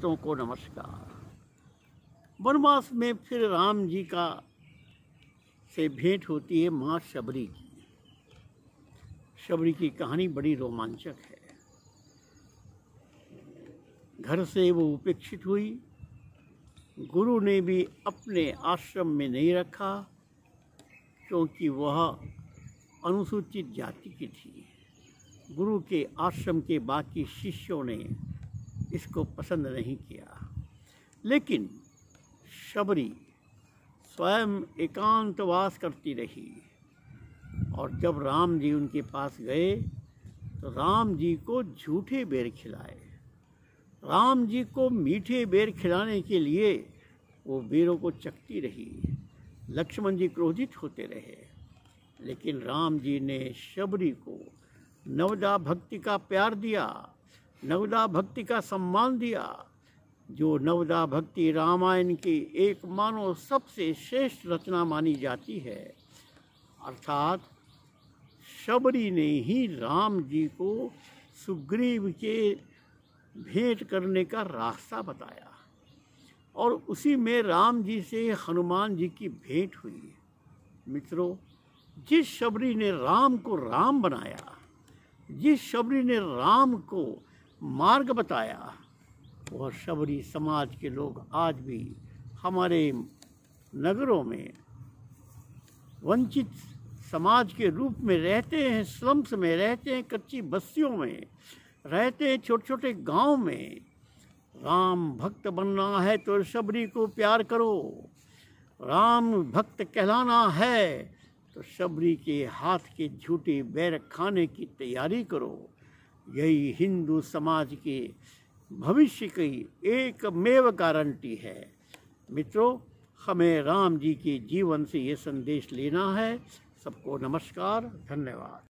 भक्तों को नमस्कार वनवास में फिर राम जी का से भेंट होती है माँ शबरी की शबरी की कहानी बड़ी रोमांचक है घर से वो उपेक्षित हुई गुरु ने भी अपने आश्रम में नहीं रखा क्योंकि वह अनुसूचित जाति की थी गुरु के आश्रम के बाकी शिष्यों ने इसको पसंद नहीं किया लेकिन शबरी स्वयं एकांतवास करती रही और जब राम जी उनके पास गए तो राम जी को झूठे बेर खिलाए राम जी को मीठे बेर खिलाने के लिए वो बेरों को चकती रही लक्ष्मण जी क्रोधित होते रहे लेकिन राम जी ने शबरी को नवदा भक्ति का प्यार दिया नवदा भक्ति का सम्मान दिया जो नवदा भक्ति रामायण की एक मानो सबसे श्रेष्ठ रचना मानी जाती है अर्थात शबरी ने ही राम जी को सुग्रीव के भेंट करने का रास्ता बताया और उसी में राम जी से हनुमान जी की भेंट हुई मित्रों जिस शबरी ने राम को राम बनाया जिस शबरी ने राम को मार्ग बताया और शबरी समाज के लोग आज भी हमारे नगरों में वंचित समाज के रूप में रहते हैं स्लम्स में रहते हैं कच्ची बस्तियों में रहते हैं छोटे छोटे गांव में राम भक्त बनना है तो शबरी को प्यार करो राम भक्त कहलाना है तो शबरी के हाथ के झूठे बैर खाने की तैयारी करो यही हिंदू समाज के भविष्य की एकमेव गारंटी है मित्रों हमें राम जी के जीवन से ये संदेश लेना है सबको नमस्कार धन्यवाद